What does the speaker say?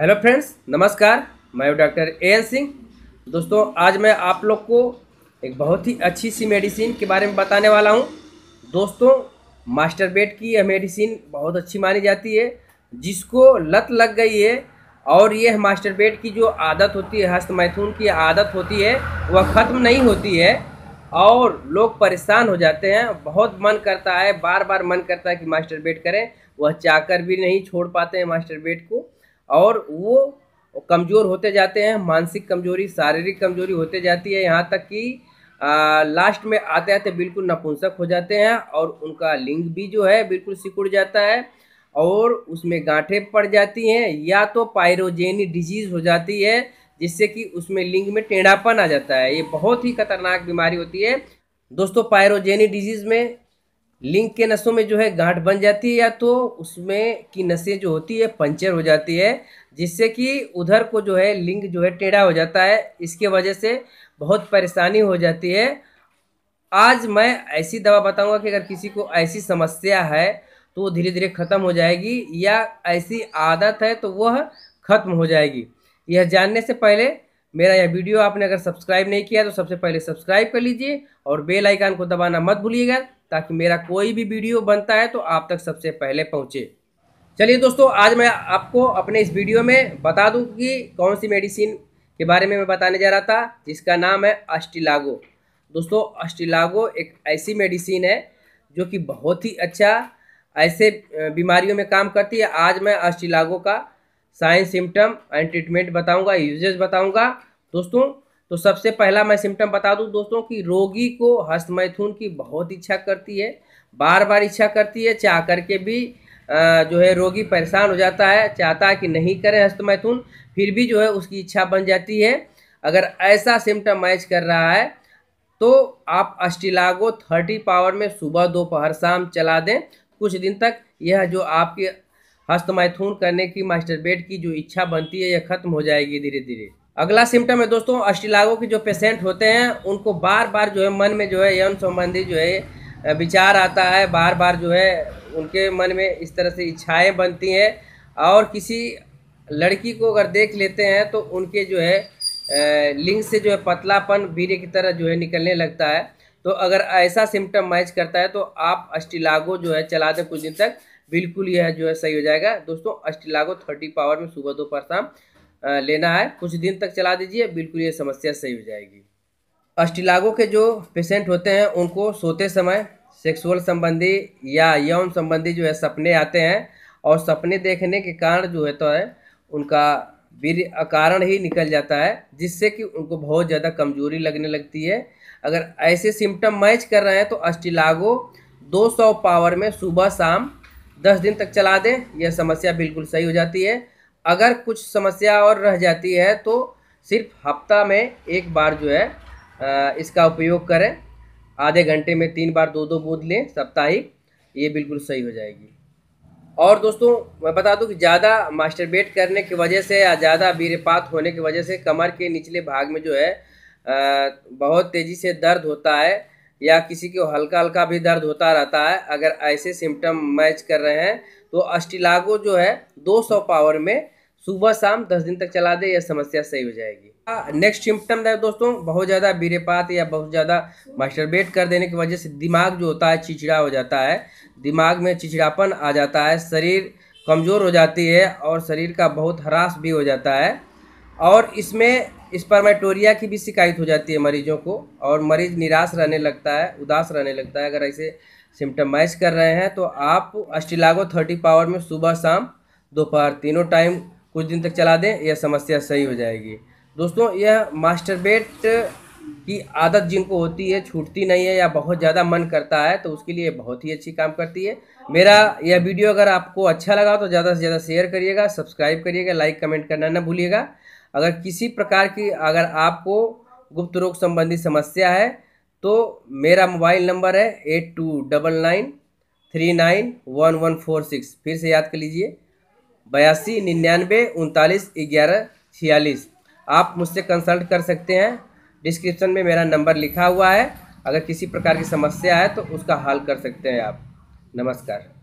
hello friends नमस्कार मैं doctor A N Singh दोस्तों आज मैं आप लोग को एक बहुत ही अच्छी सी मेडिसिन के बारे में बताने वाला हूं दोस्तों मास्टर बेड की यह मेडिसिन बहुत अच्छी मानी जाती है जिसको लत लग गई है और यह मास्टर बेड की जो आदत होती है हस्त मैथुन की आदत होती है वह ख़त्म नहीं होती है और लोग परेशान हो जाते हैं बहुत मन करता है बार बार मन करता है कि मास्टर बेड करें वह चाहकर भी नहीं छोड़ पाते हैं मास्टर बेड को और वो कमज़ोर होते जाते हैं मानसिक कमजोरी शारीरिक कमजोरी होते जाती है यहाँ तक कि लास्ट में आते आते बिल्कुल नपुंसक हो जाते हैं और उनका लिंग भी जो है बिल्कुल सिकुड़ जाता है और उसमें गांठें पड़ जाती हैं या तो पायरोजेनी डिजीज़ हो जाती है जिससे कि उसमें लिंग में टेढ़ापन आ जाता है ये बहुत ही खतरनाक बीमारी होती है दोस्तों पायरोजेनी डिजीज़ में लिंग के नसों में जो है गांठ बन जाती है या तो उसमें की नसें जो होती है पंचर हो जाती है जिससे कि उधर को जो है लिंग जो है टेढ़ा हो जाता है इसके वजह से बहुत परेशानी हो जाती है आज मैं ऐसी दवा बताऊंगा कि अगर किसी को ऐसी समस्या है तो वो धीरे धीरे ख़त्म हो जाएगी या ऐसी आदत है तो वह ख़त्म हो जाएगी यह जानने से पहले मेरा यह वीडियो आपने अगर सब्सक्राइब नहीं किया तो सबसे पहले सब्सक्राइब कर लीजिए और बेल आइकान को दबाना मत भूलिएगा ताकि मेरा कोई भी वीडियो बनता है तो आप तक सबसे पहले पहुँचे चलिए दोस्तों आज मैं आपको अपने इस वीडियो में बता दूँ कि कौन सी मेडिसिन के बारे में मैं बताने जा रहा था जिसका नाम है अस्टिलागो दोस्तों अस्टिलागो एक ऐसी मेडिसिन है जो कि बहुत ही अच्छा ऐसे बीमारियों में काम करती है आज मैं अस्टिलागो का साइन सिम्टम एंड ट्रीटमेंट बताऊंगा यूजेज बताऊंगा दोस्तों तो सबसे पहला मैं सिम्टम बता दूं दोस्तों कि रोगी को हस्तमैथुन की बहुत इच्छा करती है बार बार इच्छा करती है चाह करके भी जो है रोगी परेशान हो जाता है चाहता है कि नहीं करें हस्तमैथुन फिर भी जो है उसकी इच्छा बन जाती है अगर ऐसा सिम्टम मैच कर रहा है तो आप अस्टिलागो थर्टी पावर में सुबह दोपहर शाम चला दें कुछ दिन तक यह जो आपके हस्तमैथुन करने की मास्टरबेट की जो इच्छा बनती है यह खत्म हो जाएगी धीरे धीरे अगला सिम्टम है दोस्तों अष्टिलागो के जो पेशेंट होते हैं उनको बार बार जो है मन में जो है यौन संबंधी जो है विचार आता है बार बार जो है उनके मन में इस तरह से इच्छाएं बनती हैं और किसी लड़की को अगर देख लेते हैं तो उनके जो है लिंग से जो है पतलापन बीरे की तरह जो है निकलने लगता है तो अगर ऐसा सिम्टम मैच करता है तो आप अस्टिलागो जो है चला दें कुछ दिन तक बिल्कुल यह जो है सही हो जाएगा दोस्तों अस्टिलागो थर्टी पावर में सुबह दोपहर शाम लेना है कुछ दिन तक चला दीजिए बिल्कुल ये समस्या सही हो जाएगी अस्टिलागो के जो पेशेंट होते हैं उनको सोते समय सेक्सुअल संबंधी या यौन संबंधी जो है सपने आते हैं और सपने देखने के कारण जो है तो है उनका वीर कारण ही निकल जाता है जिससे कि उनको बहुत ज़्यादा कमजोरी लगने लगती है अगर ऐसे सिम्टम मैच कर रहे हैं तो अस्टिलागो 200 पावर में सुबह शाम दस दिन तक चला दें यह समस्या बिल्कुल सही हो जाती है अगर कुछ समस्या और रह जाती है तो सिर्फ हफ्ता में एक बार जो है इसका उपयोग करें आधे घंटे में तीन बार दो दो बूंद लें साप्ताहिक ये बिल्कुल सही हो जाएगी और दोस्तों मैं बता दूं कि ज़्यादा मास्टरबेट करने की वजह से या ज़्यादा वीरपात होने की वजह से कमर के निचले भाग में जो है बहुत तेज़ी से दर्द होता है या किसी को हल्का हल्का भी दर्द होता रहता है अगर ऐसे सिम्टम मैच कर रहे हैं तो अस्टिलागो जो है 200 पावर में सुबह शाम 10 दिन तक चला दे यह समस्या सही हो जाएगी नेक्स्ट सिम्टम है दोस्तों बहुत ज़्यादा बीरेपात या बहुत ज़्यादा मास्टरबेट कर देने की वजह से दिमाग जो होता है चिचड़ा हो जाता है दिमाग में चिचड़ापन आ जाता है शरीर कमज़ोर हो जाती है और शरीर का बहुत ह्रास भी हो जाता है और इसमें स्पर्माटोरिया की भी शिकायत हो जाती है मरीजों को और मरीज निराश रहने लगता है उदास रहने लगता है अगर ऐसे सिम्टमाइज कर रहे हैं तो आप अस्टिलागो थर्टी पावर में सुबह शाम दोपहर तीनों टाइम कुछ दिन तक चला दें यह समस्या सही हो जाएगी दोस्तों यह मास्टरबेट की आदत जिनको होती है छूटती नहीं है या बहुत ज़्यादा मन करता है तो उसके लिए बहुत ही अच्छी काम करती है मेरा यह वीडियो अगर आपको अच्छा लगा तो ज़्यादा से ज़्यादा शेयर करिएगा सब्सक्राइब करिएगा लाइक कमेंट करना ना भूलिएगा अगर किसी प्रकार की अगर आपको गुप्त रोग संबंधी समस्या है तो मेरा मोबाइल नंबर है eight two double nine three nine one one four six फिर से याद कर लीजिए बयासी निन्यानवे उनतालीस ग्यारह छियालीस आप मुझसे कंसल्ट कर सकते हैं डिस्क्रिप्शन में मेरा नंबर लिखा हुआ है अगर किसी प्रकार की समस्या है तो उसका हल कर सकते हैं आप नमस्कार